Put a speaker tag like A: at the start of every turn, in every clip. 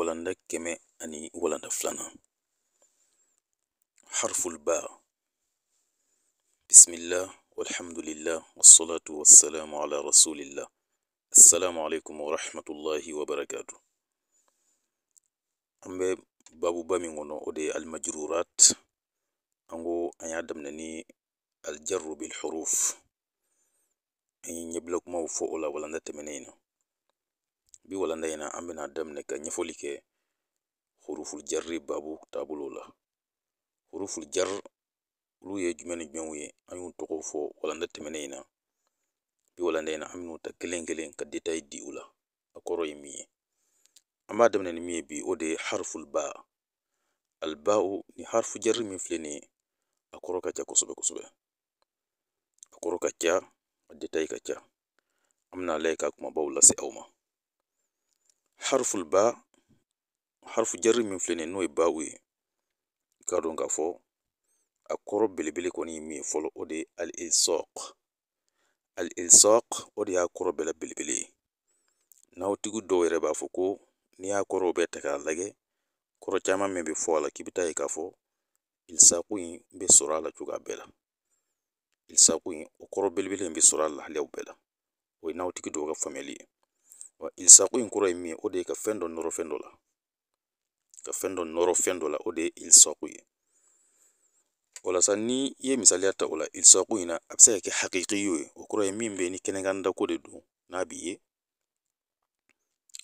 A: ولاندا كمي أني ولاندا فلانا حرف الباء بسم الله والحمد لله والصلاة والسلام على رسول الله السلام عليكم ورحمة الله وبركاته أمي بابو بامي غنو أدي المجرورات أنغو أني أدم نني الجر بالحروف أني نبلغ ما وفو أولا ولاندا تمنينو Bi walanda in na an bɛna daminɛ ka ɲɛfɔli kɛ hurufujari baabu taabolo la hurufujari olu ye jumɛn ni jumɛnw ye an y'u tɔgɔw fɔ walanda tɛmɛnen in na bi walanda in an bɛn'u ta kelen kelen ka di u la a kɔrɔ ye min ye an b'a daminɛ ni min ye bi o de ye harifulba alibaw ni harifujari min filɛ nin a kɔrɔ ka ca kosɛbɛ kosɛbɛ a kɔrɔ ka ca a ka ca an bɛna lajɛ ka kumabaw lase aw ma Harufu ba harufu jari min filɛ nin ye n'o ye baw ye i k'a dɔn k'a fɔ a kɔrɔ belebele kɔni ye min ye fɔlɔ o de ye alisɔk alisɔk o de y'a kɔrɔ bɛɛ la belebele ye nawtigi dɔw yɛrɛ b'a fɔ ko n'i y'a kɔrɔw bɛɛ ta k'a lajɛ kɔrɔ caman min bɛ fɔ a la k'i bɛ taa ye k'a fɔ ilsako in bɛ sɔrɔ a la cogoya bɛɛ la ilsako in o kɔrɔ belebele in bɛ sɔrɔ a lahaliyaw bɛɛ la o ye nawtigi dɔw ka faamuyali ye wa in kura imi ode ka fendo noro fendo la ka fendo noro fendo la ode de ye wala sa ni ye misali ata o la ina apsa yake hakiki yue ukura imi mbe ni kenenganda kode du nabi ye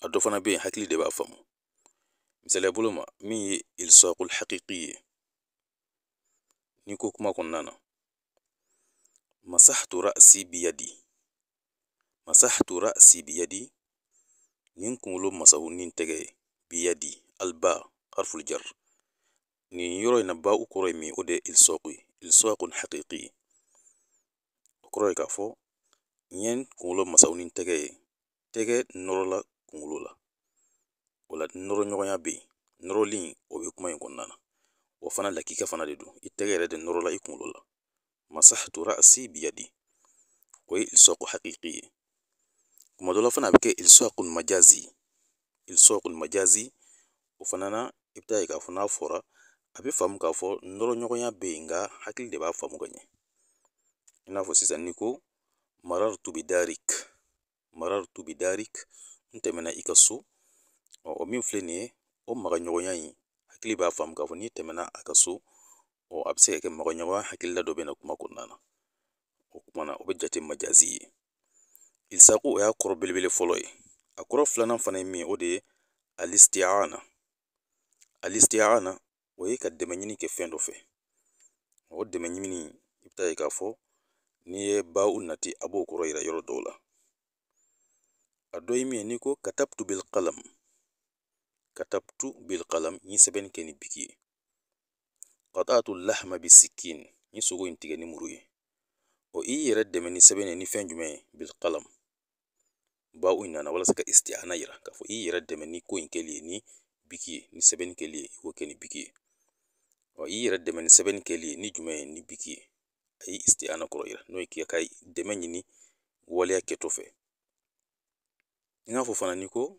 A: a dɔ fana bɛ hakili deba afamu misali misaliya mi ma min ye ilsakul hakiki ye niko kuma kɔnɔna na masahtu ra'si biyadi masahtu ra'si biyadi Nin kunkolo masaw ni tɛgɛ biyadi alba alifujar nin yɔrɔ in na ba u kɔrɔ ye min o de ye isɔkɔ isɔkun hakɛki o kɔrɔ ye k'a fɔ ɲɛ kunkolo masaw ni tɛgɛ ye tɛgɛ nɔrɔla kunkolo la o la nɔrɔ ɲɔgɔnya bɛ yen nɔrɔli o bɛ kuma in kɔnɔna na o fana lakika fana de don i tɛgɛ yɛrɛ de nɔrɔla i kunkolo la masa tora a se biyadi o ye isɔkɔ hakɛki ye kuma ma dɔ la fana a bɛ kɛ kun majazi kun majazi o fana na i bɛ taa ye k'a fɔ n'a fɔra a bɛ faamu k'a fɔ nɔrɔɲɔgɔnya bɛ yen nka hakili de b'a faamu ka ɲɛ i n'a fɔ sisan n'i ko marartu bidarik marartu bidarik n tɛmɛna i ka so o min filɛ nin ye o magaɲɔgɔnya in hakili b'a faamu k'a fɔ n'i tɛmɛna a ka so a bɛ se ka kɛ magaɲɔgɔnya hakilila dɔ bɛ na kuma kɔnɔna na o kumana o bɛ jate majazi ye Isaku o y'a kɔrɔ belebele fɔlɔ ye a kɔrɔ filanan fana ye min ye o de ye alistiyana alistiyana o ye ka dɛmɛ ɲini kɛ fɛn dɔ fɛ o dɛmɛ ɲini i bɛ taa ye k'a fɔ n'i ye baw nati a b'o kɔrɔ yira yɔrɔ dɔw la a dɔ ye min ye n'i ko katabtu bil kalam katabtu bil kalam n ye sɛbɛnni kɛ ni biki ye qatatu lahma bisikin n ye sogo in tigɛ ni muru ye o i yɛrɛ dɛmɛ ni sɛbɛn ye ni fɛn jumɛn ye bil kalam ba'u in nana walasa ka isti'ana yira k'a fɔ i yɛrɛ dɛmɛ ni ko in kɛli ye ni biki ye ni sɛbɛnni kɛli ye i k'o kɛ ni biki ye ɔ i yɛrɛ dɛmɛ ni sɛbɛnni kɛli ye ni jumɛn ye ni biki ye a ye isti'ana kɔrɔ yira n'o ye k'i ka dɛmɛ ɲini waleya kɛtɔ fɛ i n'a fɔ fana ni ko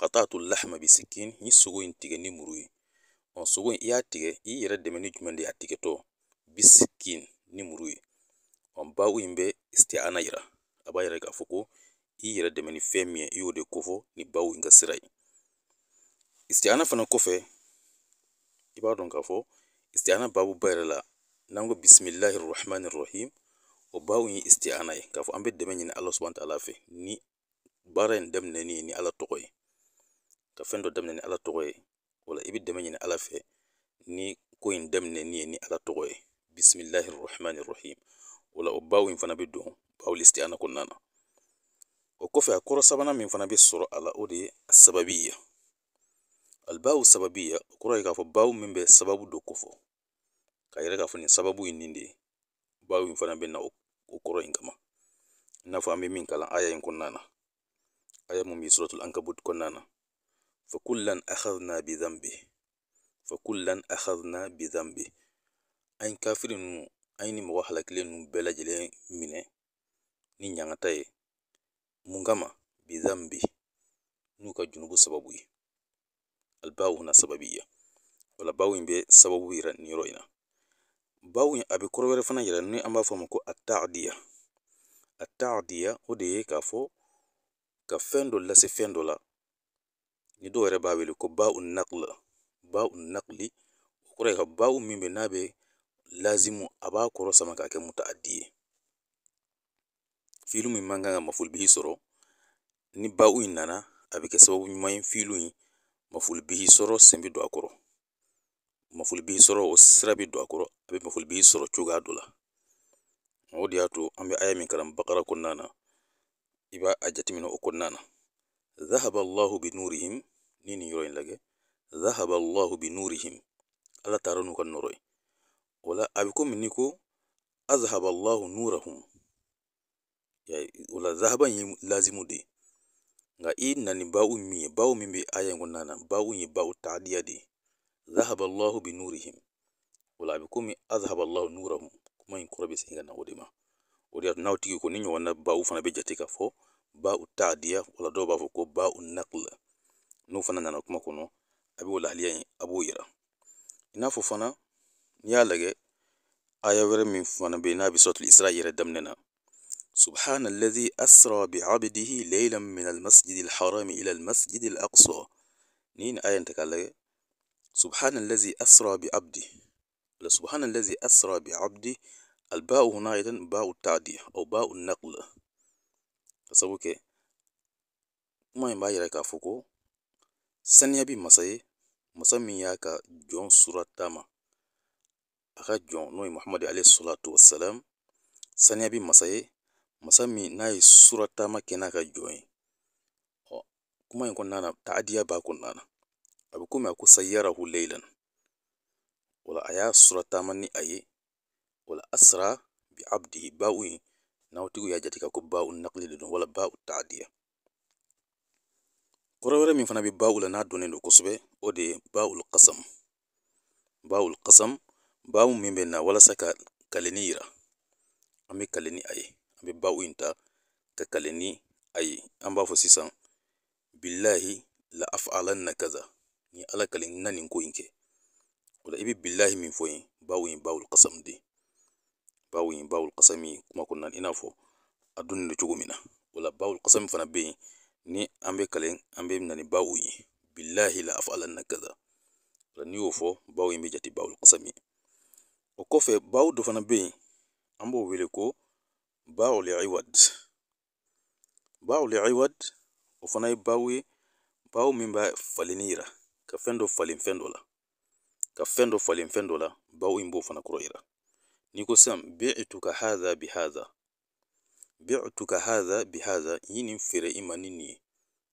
A: ka taa to lahama bi sikin ni sogo in tigɛ ni muru ye ɔ sogo in i y'a tigɛ i yɛrɛ dɛmɛ ni jumɛn de y'a tigɛtɔ bisikin ni muru ye ɔ ba'u in bɛ isti'ana yira a b'a yira k'a fɔ ko i yɛrɛ dɛmɛ ni fɛn min ye i y'o de kofɔ ni baw in ka sira ye istiana fana kɔfɛ i b'a dɔn k'a fɔ istiana babu ba yɛrɛ la n'an ko bisimilahi rahmani rahim o baw ye istiana ye k'a fɔ an bɛ dɛmɛ ɲini ala subahana taala fɛ ni baara in daminɛ ni ni ala tɔgɔ ye ka fɛn dɔ daminɛ ni ala tɔgɔ ye wala i bɛ dɛmɛ ɲini ala fɛ ni ko in daminɛ ni ni ala tɔgɔ ye bisimilahi rahmani rahim wala o baw in fana bɛ don baw istiana kɔnɔna na o kɔfɛ a kɔrɔ sabanan min fana bɛ sɔrɔ a la o de ye a sababiya alibaw sababiya o kɔrɔ ye k'a fɔ baw min bɛ sababu dɔ kofɔ k'a yɛrɛ k'a fɔ nin sababu ye nin de ye baw in fana bɛ na o kɔrɔ in kama i n'a fɔ an bɛ min kalan aya in kɔnɔna na aya mun bɛ suratul ankabut kɔnɔna na fakullan akhadna bidhanbi fakullan akhadna bidhanbi an kafiri ninnu an ni mɔgɔ halakilen ninnu bɛɛ lajɛlen minɛ ni ɲangata ye gama bi dhanbi n'u ka junubu sababu yi albawu na sababu yi wala in bɛ sababu yi ni yɔrɔ in na baw in a bɛ kɔrɔ wɛrɛ fana yira ni an b'a fɔ o ma ko a ta'diya a ta'diya o de ye k'a fɔ ka fɛn dɔ lase fɛn dɔ la ni dɔw yɛrɛ b'a wele ko bawu u bawu ba o kɔrɔ ye ka bawu min bɛ n'a bɛ lazimu a b'a kɔrɔ sama k'a kɛ muta a di ye filu min man kan ka mafolobi sɔrɔ ni ba in nana a bɛ kɛ sababu ɲuman ye filu in mafolobi sɔrɔ sen bɛ don a kɔrɔ mafolobi sɔrɔ o sira bɛ don a kɔrɔ a bɛ mafolobi sɔrɔ cogoya dɔ la o de y'a to an bɛ aya min kalan bakara kɔnɔna na i b'a a jateminɛ o kɔnɔna na allahu bi nurihim ni nin yɔrɔ in lajɛ allahu bi nurihim ala taara n'u ka nɔrɔ ye o la a bɛ komi ni ko azahaba allahu nurahum o la zahaba yi lazimu de nga i nani baawun mii baawun min bɛ aya ŋɔnaa na baawun ye baawu taadiya de zahaba allahu bi nurihim o la a azhaba allahu nurahum kuma in kɔrɔ bɛ na o de ma o ko ni ɲɔgɔnna baw fana bɛ jate ka fɔ baw taadiya wala dɔw b'a fɔ ko baw nakla n'o fana nana kuma kɔnɔ a b'o lahaliya in yira i n'a fana y'a lajɛ aya wɛrɛ min fana bɛ n'a bɛ sɔrɔ isra yɛrɛ daminɛ na سبحان الذي أسرى بعبده ليلا من المسجد الحرام إلى المسجد الأقصى نين آية تكالي سبحان الذي أسرى بعبده سبحان الذي أسرى بعبده الباء هنا أيضا باء التعدي أو باء النقل فسبوك ما ينبعي لك أفوكو سنيا بي مساي مسمي ياكا جون سورة تاما أخا جون نوي محمد عليه الصلاة والسلام سنيا بي مساي masa min n'a ye sura taama kɛ n'a ka jɔn ye ɔ kuma in kɔnɔna na taadiya b'a kɔnɔna na a bɛ komi a ko sayyarahu leylan wala a y'a sura taama ni a ye wala asra bi abdihi baw in nawtigiw y'a jate ka ko baw nakili de don wala baw taadiya kɔrɔ wɛrɛ min fana bɛ baw la n'a dɔnnen don kosɛbɛ o de ye baw lkasam baw lkasam baw min bɛ na walasa ka kaleni yira an bɛ kaleni a ye be bɛ ba in ta ka kali ni a ye an b'a fɔ sisan bilahi la afalanna kaza ni ala kale na nin ko in kɛ o la i bɛ bilahi min fɔ in ba in bawul kasam de bawo in bawul kasami kuma kɔnɔna i n'a fɔ a dunni don cogo min na o la bawul kasami fana bɛ yen ni an bɛ kalen an bɛ na ni ye bilahi la afalanna kaza o la n'i y'o fɔ bawo in bɛ jate bawul kasami o kɔfɛ bawo dɔ fana be yen an b'o wele ko bao iwad baul iwad o fana ye baw ye baw min bɛ falenni yira ka fɛn dɔ falen fɛn la ka fɛn dɔ falen fɛn la baw in b'o fana kɔrɔ yira n'i ko sisan bi'tuka hadha bi hadha bi'tuka hadha bi hadha n ye nin feere i ma ni nin ye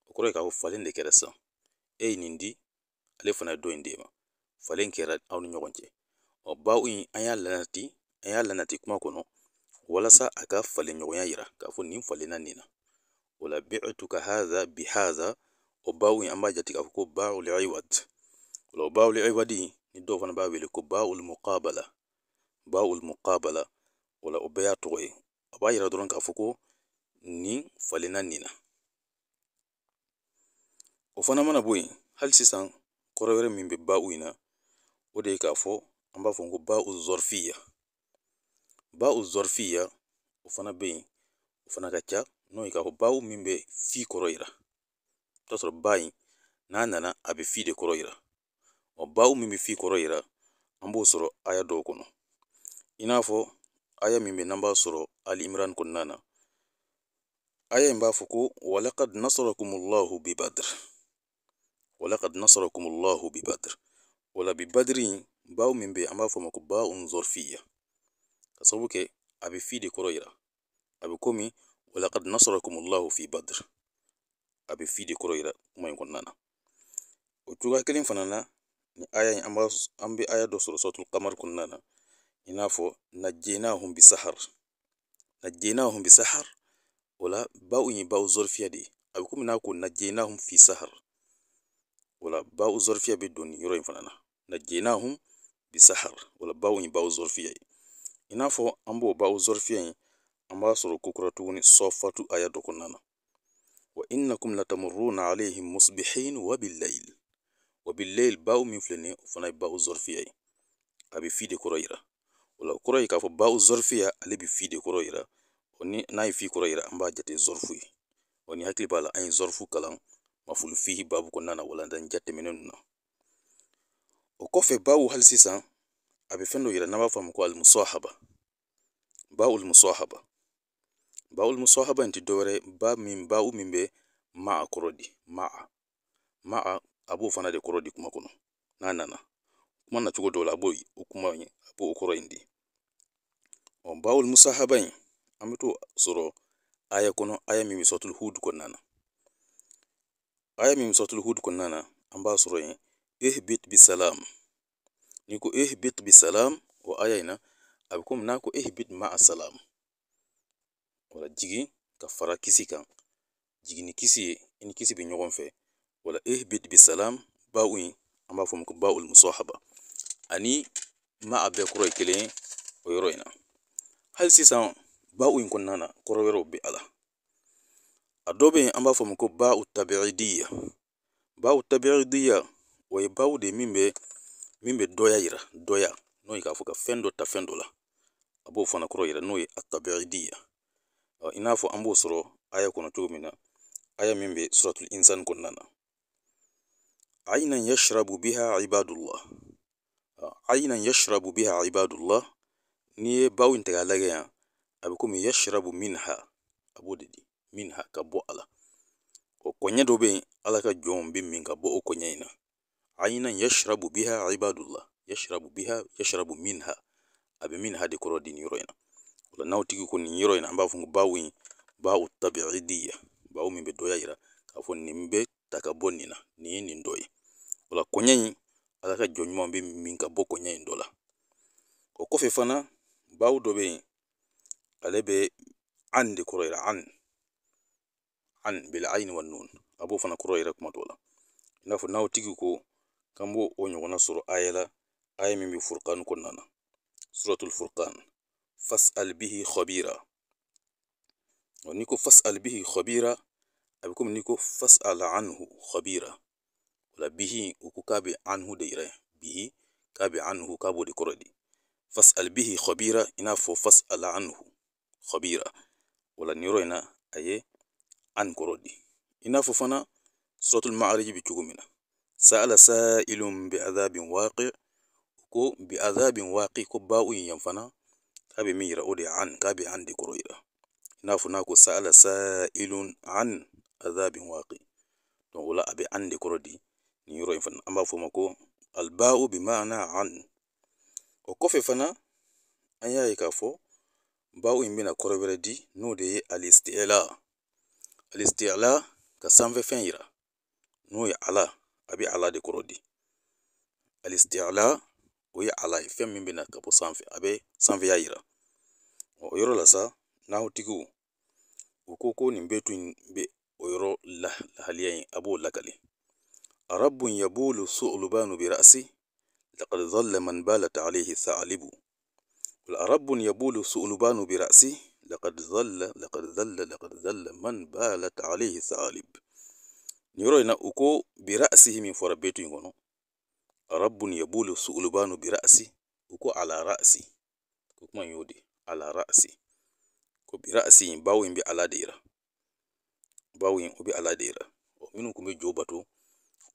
A: o kɔrɔ ye k'a fɔ falen de kɛra sisan e ye nin di ale fana do dɔ in d'e ma falin kɛra aw ni ɲɔgɔn cɛ ɔ baw in an y'a lati an y'a lati kuma kɔnɔ walasa a ka falenɲɔgɔnya yira k'a fɔ nin falenna nin na o la bi'tuka hadha bihaza o baw in an b'a jate k'a fɔ ko baul iwad o la o baul iwadi ni dɔw fana b'a wele ko baul muqabala baul muqabala o la o bɛɛ y'a tɔgɔ ye a b'a yira dɔrɔn k'a fɔ ko nin falenna nin na o fana mana bɔ yen hali sisan kɔrɔ wɛrɛ min bɛ baw in na o de ye k'a fɔ an b'a fɔ ko baw zɔrifiya Baw zɔrifiya o fana bɛ yen o fana ka ca n'o ye k'a fɔ baw min bɛ fi kɔrɔ yira i bɛ t'a sɔrɔ ba in n'a nana a bɛ fi de kɔrɔ yira ɔ baw min bɛ fi kɔrɔ yira an b'o sɔrɔ aya dɔw kɔnɔ i n'a fɔ aya min bɛ n'an b'a sɔrɔ ali imran kɔnɔna na aya in b'a fɔ ko wala ka dunan kumulahu bi badr wala ka kumulahu bi badr o la bi badiri in baw min bɛ yen an b'a fɔ o ma ko ba zɔrifiya ka sabu kɛ a bɛ fi de kɔrɔ yira a bɛ komi walakad nasarakumullahu fi badr a bɛ fi de kɔrɔ yira kuma in kɔnɔna na o cogoya kelen fana na ni aya in an b'a an bɛ aya dɔ sɔrɔ suratul qamar kɔnɔna na i n'a fɔ najaynahum bisahar najaynahum bisahar o la ba'u ye ba'u zɔrifiya de ye a bɛ komi n'a ko najaynahum fi sahar o la ba'u zɔrifiya bɛ don nin yɔrɔ in fana na najaynahum bisahar o la ba'u ye ba'u zɔrifiya ye I n'a fɔ an b'o baw fiyɛ in an b'a sɔrɔ kokura tuguni sɔfatu aya dɔ kɔnɔna na wa i na kun latamu na ale ye musobihin wabi layi wabi layi baw min filɛ nin o fana ye baw fiyɛ ye a bɛ fi de kɔrɔ yira o la o kɔrɔ ye k'a fɔ baw fiyɛ ale bɛ fi de kɔrɔ yira o ni n'a ye fi kɔrɔ yira an b'a jate zɔrifu ye o ni hakili b'a la an ye zɔrifu kalan mafulu fihi babu kɔnɔna na walanda ja ninnu na o kɔfɛ ba baw hali sisan a bɛ fɛn dɔ yira n'a b'a fɔ a ma ba ulmusahaba ba ulmusahaba in tɛ dɔwɛrɛ ba min ba u min bɛ maa kɔrɔ di fana de kɔrɔ kuma kɔnɔ n'a kuma nacogo dɔw la a kuma in a b'o o kɔrɔ in di ɔ ba ulmusahaba aya kɔnɔ aya min bɛ sɔtul hud kɔnɔna aya min bɛ hud kɔnɔna na an b'a ihbit bisalam Ni ku ihbit salam wo ayayna abikum kuma na ku ihbit ma'a salam. Wala jigi ka fara kisi kan. jigi ni kisi ye i ni kisi bi ɲɔgɔn fɛ. Wala ihbit bisalam ba'u in an b'a fɔ ma ko ba'ul musahaba ani ma'a bɛɛ kɔrɔ ye kelen o yɔrɔ in na. Hali sisan ba'u in kɔnɔna na kɔrɔ wɛrɛw bɛ a la. A dɔ bɛ yen an b'a fɔ ma ko ba'u tabi'idiya. Ba'u tabi'idiya o ye ba'u de min bɛ min bɛ dɔya yira dɔya n'o ye k'a fɔ ka fɛn dɔ ta fɛn dɔ la a b'o fana kɔrɔ yira n'o ye atabiidi ye i n'a fɔ an b'o sɔrɔ aya kɔnɔ cogo min na aya min bɛ suratul insan kɔnɔna na عينا يشرب بها عباد الله عينا يشرب بها عباد الله ني باو انت لغا يا ابي كوم يشرب منها ابو ددي منها كبو الله o koɲɛ dɔ bɛ yen ala ka jɔnw bɛ min ka bɔ o koɲɛ in na aynan yashrabu biha ibadullah yashrabu biha yashrabu minha abe min hade koro din yoroyna wala nawtigi ko nin yoroyna an b'a fɔ ko bawu bawu tabiidiya bawu min bɛ dɔya yira k'a fɔ nin bɛ wala ala ka jɔn ɲuman bɛ min ka bɔ fana bawu dɔ bɛ ale an an an bil ayn wa nun a fana kɔrɔ kuma dɔ nafu n'aw tigi ko kambo n b'o o ɲɔgɔnna sɔrɔ aya la aya min bɛ furukani kɔnɔna na suratul furqan fas'al bihi khabira n'i ko fas'al bihi khabira a bɛ komi n'i ko fas'al anhu khabira o la bihi o ko anhu deire bihi k'a anhu kabo de kɔrɔ di fas'al bihi khabira ina n'a fɔ fas'al anhu khabira wala la nin yɔrɔ an kɔrɔ ina i fana suratul ma'arij bɛ cogo min سأل سائل بعذاب واقع ko bi azabin waƙi ko ba'un yamfana kabe mi ra'ude an kabe an de koroida na funa ko sa'ala sa'ilun an azabin waƙi don wala abe an de korodi ni yoro yamfana an ba fuma ko alba'u bi ma'ana an o kofe fana an yayi ka fo ba'u in bina korobere di no de ye alisti'la alisti'la ka sanfɛ fɛn yira n'o ye ala a bɛ ala de kɔrɔ di alistiala o ye ala ye fɛn min bɛna ka bɔ sanfɛ a bɛ sanfɛya yira o yɔrɔ la sa n'awtigiw u ko ko nin bɛ tun bɛ o yɔrɔ la lahaliya in a b'o lakali arabu yabulu su'lubanu bi ra'si laqad dhalla man balat alayhi tha'libu wal arabu yabulu su'lubanu bi ra'si laqad dhalla laqad dhalla laqad dhalla man balat alayhi tha'lib na uko bira'sihi min fora betu ngono rabbun yabulu su'ulbanu bira'si uko ala ra'si ko kuma yodi ala ra'si ko bira'si bawo bi ala dira bawo obi ala dira o minun kun be jobato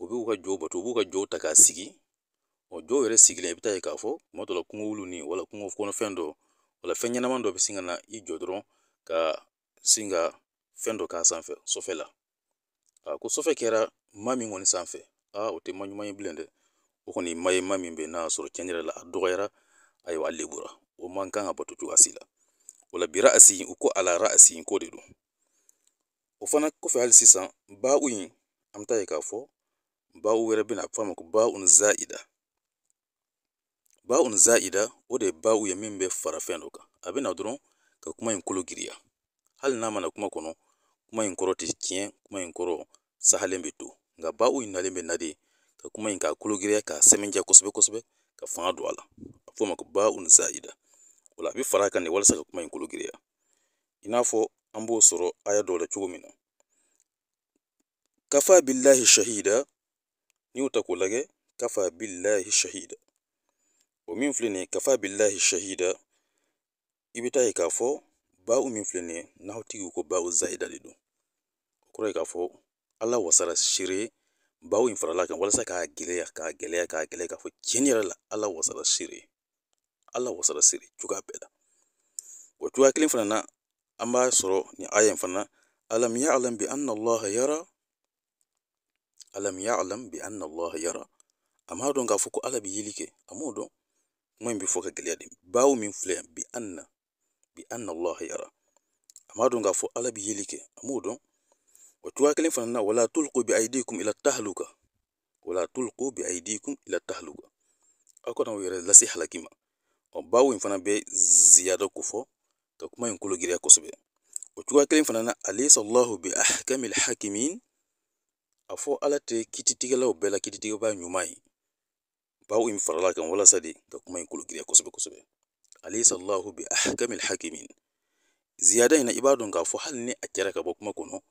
A: o be ka jobato o b'u ka jo ta ka sigi o jo yɛrɛ sigilen i bɛ taa ye k'a fɔ kuma dɔ la kungo wulu wala kungo kɔnɔfɛn dɔ wala fɛn ɲɛnama dɔ bɛ sin ka na i jɔ dɔrɔn ka sin ka fɛn dɔ k'a sanfɛ sɔfɛ a ko sɔfɛ kɛra maa min kɔni sanfɛ aa o tɛ ma ɲuman ye bilen dɛ o kɔni ma ye maa min bɛ n'a sɔrɔ tiɲɛ yɛrɛ la a dɔgɔyara ayiwa a lebura o man kan ka bato cogoya si la o la bira a sin u ko alara a sin ko de don o fana kɔfɛ hali sisan ba'u in an bɛ taa ye k'a fɔ ba'u wɛrɛ bɛna a fɔ a ma ko ba'u za'ida ba'u za'ida o de ye ba'u ye min bɛ fara fɛn dɔ kan a na dɔrɔn ka kuma in kolo giriya hali n'a mana kuma kɔnɔ kuma in kɔrɔ tɛ tiɲɛ kuma in kɔrɔ sahalen bɛ to nka ba u ɲinalen bɛ na de ka kuma in k'a kologiriya k'a sɛmɛntiya kosɛbɛ kosɛbɛ ka fanga don a la a bɛ f'o ma ko ba u ni sa'ida o la a bɛ far'a kan de walasa ka kuma in kologiriya i n'a fɔ an b'o sɔrɔ aya dɔw la cogo min na kafa billahi shahida n'i y'o ta k'o lajɛ kafa billahi shahida o min filɛ nin ye kafa billahi shahida i bɛ taa ye k'a fɔ ba'u min filɛ nin ye n'aw tigi ko ba'u zayida de don o kɔrɔ ye k'a fɔ Ala wasara seere bawo in farala kan walasa k'a gɛlɛya k'a gɛlɛya k'a gɛlɛya k'a fo tiɲɛni yɛrɛ la ala wasara seere ala wasara seere cogoya bɛɛ la o cogoya kelen fana na an b'a soro ni ayen fana alam ya'lam bi anna allah yara alam ya'lam bi anna allah yara a m'a dɔn k'a fɔ ko ala bi yilike kɛ a m'o kuma in bɛ fɔ ka min fle bi anna bi anna allah yara a m'a k'a fɔ ala bi yilike kɛ a وتواكلين فنانا ولا تلقوا بأيديكم إلى التهلكة ولا تلقوا بأيديكم إلى التهلكة أكون أقول لك لسيح لكما أباو إن فنان بي زيادة كفو تقوم ينقل جريا كسبة وتواكلين فنانا أليس الله بأحكم الحاكمين أفو ألا تي كيتي تيغلا وبلا كيتي تيغبا نيوماي باو إن فرلاك ولا سدي تقوم ينقل جريا كسبة كسبة أليس الله بأحكم الحاكمين زيادة هنا إبادون كفو حالني أتراك بوكما كنو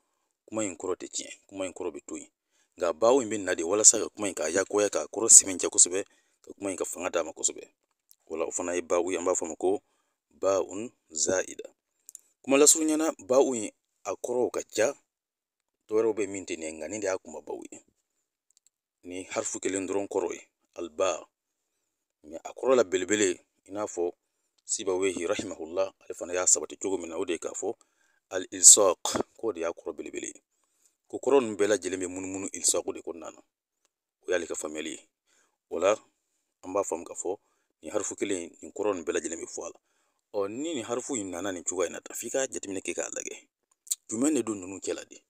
A: kuma in kɔrɔ tɛ tiɲɛ kuma in kɔrɔ bɛ to yen nka bawo in bɛ na de walasa ka kuma in k'a yakoya k'a kɔrɔ simin ja kosɛbɛ ka kuma in ka fanga d'a ma kosɛbɛ wala o fana ye bawo ye an b'a fɔ ma ko baun zaida kuma lasurunya na bawo in a kɔrɔw ka ca dɔwɛrɛw bɛ min tɛ nin nka nin de y'a kumabaw ye ni harifu kelen dɔrɔn kɔrɔ ye alba mɛ a kɔrɔ la belebele i n'a fɔ sibawehi rahimahullah ale fana y'a sabati cogo min na o de ye k'a fɔ al-ilsaq ko de y'a kɔrɔ belebele ye ko kɔrɔ ninnu bɛɛ lajɛlen bɛ munumunu ilisako de kɔnɔna na o y'ale ka faamuyali ye o la an b'a faamu k'a fɔ nin harifu kelen nin kɔrɔ ninnu bɛɛ lajɛlen bɛ fɔ a la ɔ ni nin harifu in nana nin cogoya in na tan f'i k'a jateminɛ kɛ k'a lajɛ jumɛn de don ninnu cɛla de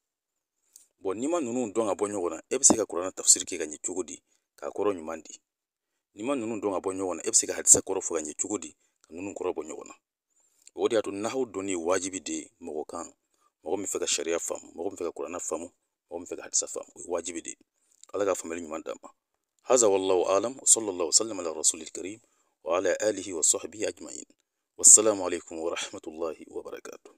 A: bɔn n'i ma ninnu dɔn ka bɔ ɲɔgɔn na e bɛ se ka kuranɛ tafsiri kɛ ka ɲɛ cogo di k'a kɔrɔ ɲuman di n'i ma ninnu dɔn ka bɔ ɲɔgɔn na e bɛ se ka hadisa kɔrɔ fɔ ka ɲɛ cogo di ka ninnu kɔrɔ bɔ ɲɔgɔn na o de y'a to n'aw dɔnni ye waajibi de ye mɔgɔ kan mɔgɔ min bɛ fɛ ka sariya faamu mɔgɔ min bɛ fɛ ka kuranna faamu mɔgɔ min bɛ fɛ ka hadisa faamu o ye waajibi de ye ala ka faamuyali ɲuman d'a ma haza wallahu alam wa sallallahu sallam ala rasulil karim wa ala alihi wa sahbihi ajma'in wassalamu alaikum wa rahmatullahi wa barakatuh